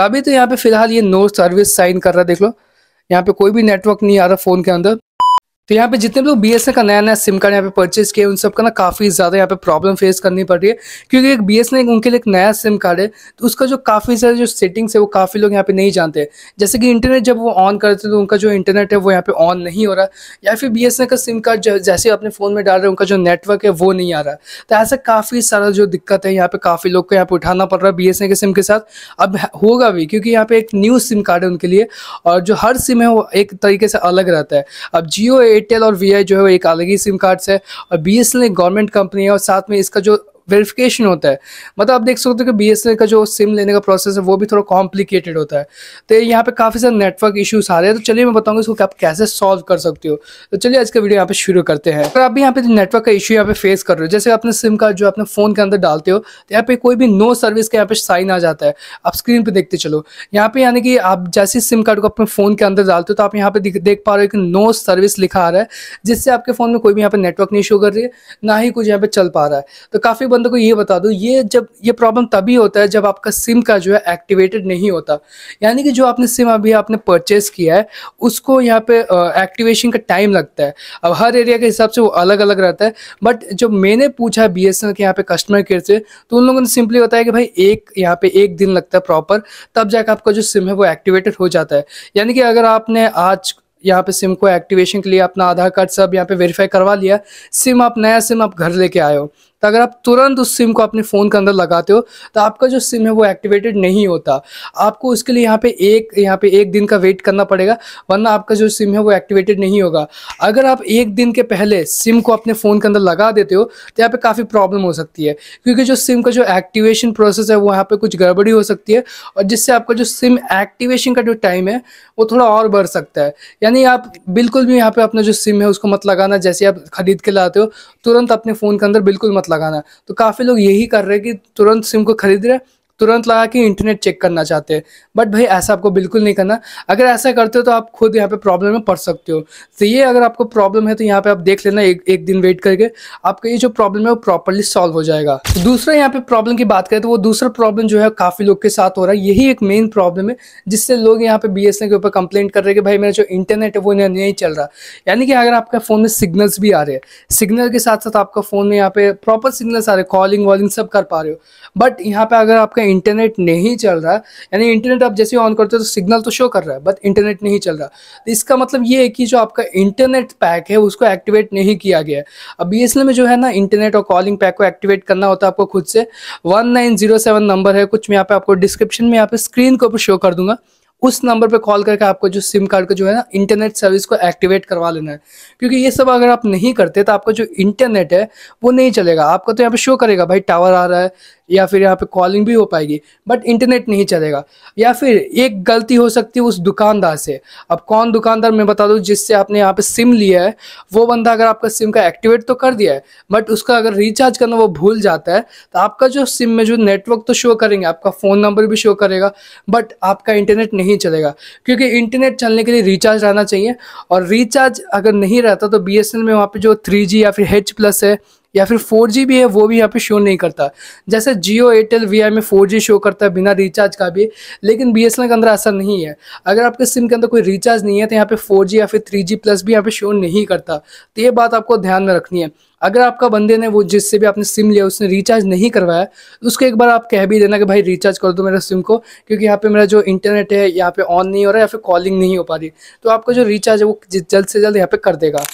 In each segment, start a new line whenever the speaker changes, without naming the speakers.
तभी तो यहाँ पे फिलहाल ये नो सर्विस साइन कर रहा है देख लो यहाँ पे कोई भी नेटवर्क नहीं आ रहा फ़ोन के अंदर तो यहाँ पे जितने लोग बी का नया नया सिम कार्ड यहाँ पे परचेज किए उन सबका ना काफ़ी ज़्यादा यहाँ पे प्रॉब्लम फेस करनी पड़ रही है क्योंकि एक बी उनके लिए एक नया सिम कार्ड है तो उसका जो काफ़ी सारे जो सेटिंग्स है वो काफ़ी लोग यहाँ पे नहीं जानते जैसे कि इंटरनेट जब वो ऑन करते हैं तो उनका जो इंटरनेट है वो यहाँ पे ऑन नहीं हो रहा या फिर बी का सिम कार्ड जैसे अपने फ़ोन में डाल रहे हैं उनका जो नेटवर्क है वो नहीं आ रहा तो ऐसा काफ़ी सारा जो दिक्कत है यहाँ पे काफ़ी लोग को यहाँ पे उठाना पड़ रहा है बी के सिम के साथ अब होगा भी क्योंकि यहाँ पे एक न्यू सिम कार्ड है उनके लिए और जो हर सिम है वो एक तरीके से अलग रहता है अब जियो एयरटेल और वी जो है वो एक अलग ही सिम कार्ड्स है और बी ने गवर्नमेंट कंपनी है और साथ में इसका जो वेरिफिकेशन होता है मतलब आप देख सकते हो कि बी का जो सिम लेने का प्रोसेस है वो भी थोड़ा कॉम्प्लिकेटेड होता है तो यहाँ पे काफ़ी सारे नेटवर्क इशूज़ आ रहे हैं तो चलिए मैं बताऊँगा इसको आप कैसे सॉल्व कर सकते हो तो चलिए आज का वीडियो यहाँ पे शुरू करते हैं अगर आप यहाँ पे नेटवर्क का इशू यहाँ पे फेस कर रहे हो जैसे अपने सिम कार्ड जो अपने फ़ोन के अंदर डालते हो तो यहाँ पे कोई भी नो सर्विस का यहाँ पे साइन आ जाता है आप स्क्रीन पर देखते चलो यहाँ पे यानी कि आप जैसे सिम कार्ड को अपने फ़ोन के अंदर डालते हो तो आप यहाँ पे देख पा रहे हो कि नो सर्विस लिखा आ रहा है जिससे आपके फ़ोन में कोई भी यहाँ पे नेटवर्क नहीं शो कर रही है ना ही कुछ यहाँ पे चल पा रहा है तो काफ़ी बंदे को ये बता दूँ ये जब ये प्रॉब्लम तभी होता है जब आपका सिम का जो है एक्टिवेटेड नहीं होता यानी कि जो आपने सिम अभी आपने परचेस किया है उसको यहाँ पे एक्टिवेशन का टाइम लगता है अब हर एरिया के हिसाब से वो अलग अलग रहता है बट जो मैंने पूछा बी एस के यहाँ पे कस्टमर केयर से तो उन लोगों ने सिंपली बताया कि भाई एक यहाँ पे एक दिन लगता है प्रॉपर तब जाकर आपका जो सिम है वो एक्टिवेटेड हो जाता है यानी कि अगर आपने आज यहाँ पे सिम को एक्टिवेशन के लिए अपना आधार कार्ड सब यहाँ पे वेरीफाई करवा लिया सिम आप नया सिम आप घर लेके आए हो तो अगर आप तुरंत उस सिम को अपने फ़ोन के अंदर लगाते हो तो आपका जो सिम है वो एक्टिवेटेड नहीं होता आपको उसके लिए यहाँ पे एक यहाँ पे एक दिन का वेट करना पड़ेगा वरना आपका जो सिम है वो एक्टिवेटेड नहीं होगा अगर आप एक दिन के पहले सिम को अपने फ़ोन के अंदर लगा देते हो तो यहाँ पर काफ़ी प्रॉब्लम हो सकती है क्योंकि जो सिम का जो एक्टिवेशन प्रोसेस है वो यहाँ पर कुछ गड़बड़ी हो सकती है और जिससे आपका जो सिम एक्टिवेशन का जो टाइम है वो थोड़ा और बढ़ सकता है यानी आप बिल्कुल भी यहाँ पर अपना जो सिम है उसको मत लगाना जैसे आप खरीद के लाते हो तुरंत अपने फ़ोन के अंदर बिल्कुल मत लगाना है तो काफ़ी लोग यही कर रहे हैं कि तुरंत सिम को खरीद रहे हैं तुरंत लगा कि इंटरनेट चेक करना चाहते हैं बट भाई ऐसा आपको बिल्कुल नहीं करना अगर ऐसा करते हो तो आप खुद यहाँ पे प्रॉब्लम में पड़ सकते हो तो ये अगर आपको प्रॉब्लम है तो यहाँ पे आप देख लेना एक एक दिन वेट करके आपका ये जो प्रॉब्लम है वो प्रॉपरली सॉल्व हो जाएगा तो दूसरा यहाँ पे प्रॉब्लम की बात करें तो वो दूसरा प्रॉब्लम जो है काफ़ी लोग के साथ हो रहा है यही एक मेन प्रॉब्लम है जिससे लोग यहाँ पे बी के ऊपर कंप्लेंट कर रहे कि भाई मेरा जो इंटरनेट है वो नहीं चल रहा यानी कि अगर आपका फ़ोन में सिग्नल्स भी आ रहे हैं सिग्नल के साथ साथ आपका फ़ोन में यहाँ पे प्रॉपर सिग्नल्स आ रहे हैं कॉलिंग वॉलिंग सब कर पा रहे हो बट यहाँ पे अगर आपका इंटरनेट नहीं चल रहा है यानी इंटरनेट आप जैसे ऑन करते हो तो सिग्नल तो शो कर रहा है बट इंटरनेट नहीं चल रहा तो इसका मतलब ये है कि जो आपका इंटरनेट पैक है उसको एक्टिवेट नहीं किया गया है अब बी में जो है ना इंटरनेट और कॉलिंग पैक को एक्टिवेट करना होता है आपको खुद से वन नंबर है कुछ मैं यहाँ पे आपको डिस्क्रिप्शन में यहाँ पे स्क्रीन के ऊपर शो कर दूंगा उस नंबर पे कॉल करके आपको जो सिम कार्ड का जो है ना इंटरनेट सर्विस को एक्टिवेट करवा लेना है क्योंकि ये सब अगर आप नहीं करते तो आपका जो इंटरनेट है वो नहीं चलेगा आपका तो यहाँ पे शो करेगा भाई टावर आ रहा है या फिर यहाँ पे कॉलिंग भी हो पाएगी बट इंटरनेट नहीं चलेगा या फिर एक गलती हो सकती है उस दुकानदार से अब कौन दुकानदार मैं बता दूँ जिससे आपने यहाँ पे सिम लिया है वो बंदा अगर आपका सिम का एक्टिवेट तो कर दिया है बट उसका अगर रिचार्ज करना वो भूल जाता है तो आपका जो सिम में जो नेटवर्क तो शो करेंगे आपका फ़ोन नंबर भी शो करेगा बट आपका इंटरनेट नहीं चलेगा क्योंकि इंटरनेट चलने के लिए रिचार्ज रहना चाहिए और रिचार्ज अगर नहीं रहता तो बी में वहाँ पर जो थ्री या फिर एच प्लस है या फिर फोर जी भी है वो भी यहाँ पे शो नहीं करता जैसे जियो एयरटेल वी में फोर जी शो करता है बिना रिचार्ज का भी लेकिन बी के अंदर ऐसा नहीं है अगर आपके सिम के अंदर कोई रिचार्ज नहीं है तो यहाँ पे फोर या फिर थ्री प्लस भी यहाँ पे शो नहीं करता तो ये बात आपको ध्यान में रखनी है अगर आपका बंदे ने वो जिससे भी आपने सिम लिया उसने रिचार्ज नहीं करवाया तो उसको एक बार आप कह भी देना कि भाई रिचार्ज कर दो मेरा सिम को क्योंकि यहाँ पे मेरा जो इंटरनेट है यहाँ पे ऑन नहीं हो रहा है या फिर कॉलिंग नहीं हो पा रही तो आपका जो रिचार्ज है वो जल्द से जल्द यहाँ पे कर देगा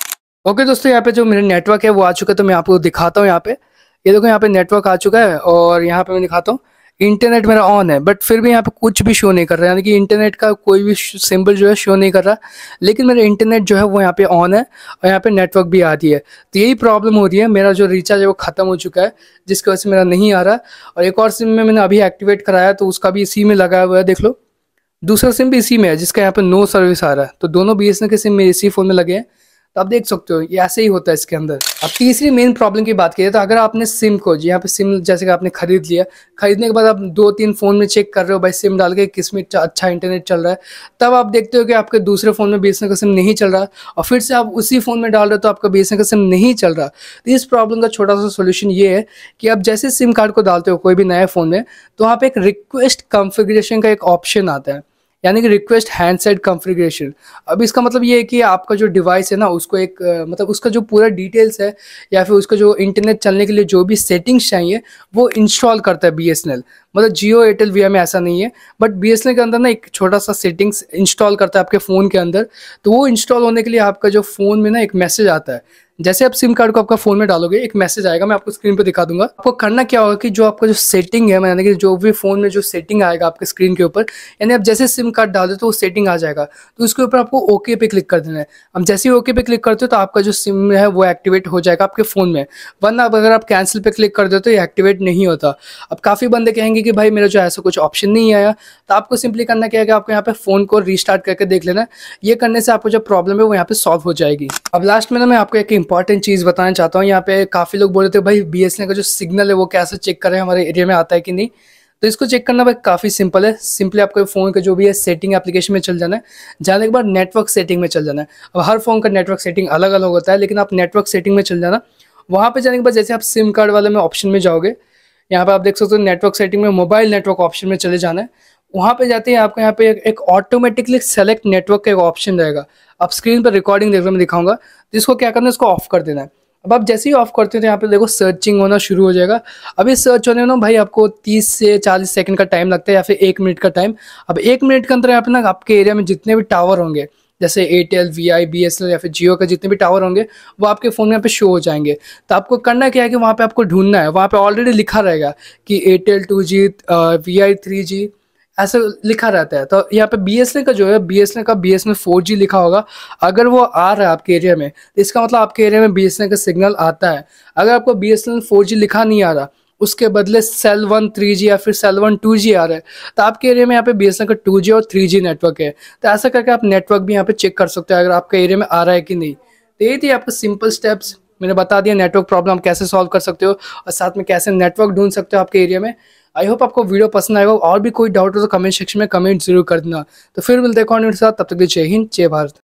ओके दोस्तों यहाँ पे जो मेरा नेटवर्क है वो आ चुका है तो मैं आपको दिखाता हूँ यहाँ पे ये देखो यहाँ पे नेटवर्क आ चुका है और यहाँ पे मैं दिखाता हूँ इंटरनेट मेरा ऑन है बट फिर भी यहाँ पे कुछ भी शो नहीं कर रहा है यानी कि इंटरनेट का कोई भी सिंबल जो है शो नहीं कर रहा लेकिन मेरा इंटरनेट जो है वो यहाँ पे ऑन है और यहाँ पे नेटवर्क भी आती है तो यही प्रॉब्लम हो रही है मेरा जो रिचार्ज है वो ख़त्म हो चुका है जिसकी वजह से मेरा नहीं आ रहा और एक और सिम में मैंने अभी एक्टिवेट कराया तो उसका भी इसी में लगाया हुआ है देख लो दूसरा सिम भी इसी में है जिसका यहाँ पर नो सर्विस आ रहा है तो दोनों बी के सिम मेरे इसी फ़ोन में लगे हैं तो आप देख सकते हो ये ऐसे ही होता है इसके अंदर अब तीसरी मेन प्रॉब्लम की बात करिए तो अगर आपने सिम को यहाँ पे सिम जैसे कि आपने खरीद लिया खरीदने के बाद आप दो तीन फ़ोन में चेक कर रहे हो भाई सिम डाल के किस में अच्छा इंटरनेट चल रहा है तब आप देखते हो कि आपके दूसरे फ़ोन में बी का सिम नहीं चल रहा और फिर से आप उसी फ़ोन में डाल रहे हो तो आपका बी का सिम नहीं चल रहा तो इस प्रॉब्लम का छोटा सा सोल्यूशन ये है कि आप जैसे सिम कार्ड को डालते हो कोई भी नए फ़ोन में तो वहाँ पर एक रिक्वेस्ट कॉन्फ़िगरेशन का एक ऑप्शन आता है यानी कि रिक्वेस्ट हैंडसेट कॉन्फ़िगरेशन अब इसका मतलब ये है कि आपका जो डिवाइस है ना उसको एक मतलब उसका जो पूरा डिटेल्स है या फिर उसका जो इंटरनेट चलने के लिए जो भी सेटिंग्स चाहिए वो इंस्टॉल करता है बी मतलब जियो एयरटेल वी में ऐसा नहीं है बट बी के अंदर ना एक छोटा सा सेटिंग्स इंस्टॉल करता है आपके फ़ोन के अंदर तो वो इंस्टॉल होने के लिए आपका जो फ़ोन में ना एक मैसेज आता है जैसे आप सिम कार्ड को आपका फोन में डालोगे एक मैसेज आएगा मैं आपको स्क्रीन पर दिखा दूंगा आपको करना क्या होगा कि जो आपका जो सेटिंग है मैंने मतलब कि जो भी फोन में जो सेटिंग आएगा आपके स्क्रीन के ऊपर यानी आप जैसे सिम कार्ड डाल तो वो सेटिंग आ जाएगा तो उसके ऊपर आपको ओके पे क्लिक कर देना है अब जैसे ही ओके पे क्लिक करते हो तो आपका जो सिम है वो एक्टिवेट हो जाएगा आपके फोन में वरना अगर आप कैंसिल पे क्लिक कर दे तो ये एक्टिवेट नहीं होता अब काफ़ी बंदे कहेंगे कि भाई मेरा जो ऐसा कुछ ऑप्शन नहीं आया तो आपको सिंपली करना क्या है कि आपको यहाँ पे फोन को रिस्टार्ट करके देख लेना ये करने से आपको जो प्रॉब्लम है वो यहाँ पे सॉल्व हो जाएगी अब लास्ट में ना मैं आपको एक इंपॉर्टेंट चीज़ बताना चाहता हूँ यहाँ पे काफ़ी लोग बोल रहे थे भाई बी का जो सिग्नल है वो कैसे चेक करें हमारे एरिया में आता है कि नहीं तो इसको चेक करना भाई काफ़ी सिंपल है सिंपली आपको फोन का जो भी है सेटिंग एप्लीकेशन में चल जाना है जाने के बाद नेटवर्क सेटिंग में चल जाना है अब हर फोन का नेटवर्क सेटिंग अलग अलग होता है लेकिन आप नेटवर्क सेटिंग में चल जाना वहाँ पर जाने के बाद जैसे आप सिम कार्ड वाले में ऑप्शन में जाओगे यहाँ पर आप देख सकते हो नेटवर्क सेटिंग में मोबाइल नेटवर्क ऑप्शन में चले जाना है वहाँ पे जाते हैं आपको यहाँ पे एक ऑटोमेटिकली सेलेक्ट नेटवर्क का एक ऑप्शन रहेगा आप स्क्रीन पर रिकॉर्डिंग देख रहे मैं दिखाऊंगा जिसको क्या करना है इसको ऑफ कर देना है अब आप जैसे ही ऑफ करते हो तो यहाँ पे देखो सर्चिंग होना शुरू हो जाएगा अभी सर्च होने में ना भाई आपको 30 से 40 सेकंड का टाइम लगता है या फिर एक मिनट का टाइम अब एक मिनट के अंदर पे ना आपके एरिया में जितने भी टावर होंगे जैसे Airtel V I B S N L फिर जियो के जितने भी टावर होंगे वो आपके फ़ोन में यहाँ पे शो हो जाएंगे तो आपको करना क्या है कि वहाँ पे आपको ढूंढना है वहाँ पे ऑलरेडी लिखा रहेगा कि Airtel two G V I three G ऐसे लिखा रहता है तो यहाँ पे बी का जो है बी का बी में फोर लिखा होगा अगर वो आ रहा है आपके एरिया में तो इसका मतलब आपके एरिया में बी का सिग्नल आता है अगर आपको बी एस लिखा नहीं आ रहा उसके बदले सेल वन थ्री जी या फिर सेल वन टू जी आ रहा है तो आपके एरिया में यहाँ पे बी एस का टू जी और थ्री जी नेटवर्क है तो ऐसा करके आप नेटवर्क भी यहाँ पे चेक कर सकते हो अगर आपके एरिया में आ रहा है कि नहीं तो यही थी आपको सिंपल स्टेप्स मैंने बता दिया नेटवर्क प्रॉब्लम कैसे सॉल्व कर सकते हो और साथ में कैसे नेटवर्क ढूंढ सकते हो आपके एरिया में आई होप आपको वीडियो पसंद आएगा और भी कोई डाउट हो तो कमेंट सेक्शन में कमेंट जरूर कर देना तो फिर मिलते हैं कॉन्टेंट के साथ तब तक जय हिंद जय भारत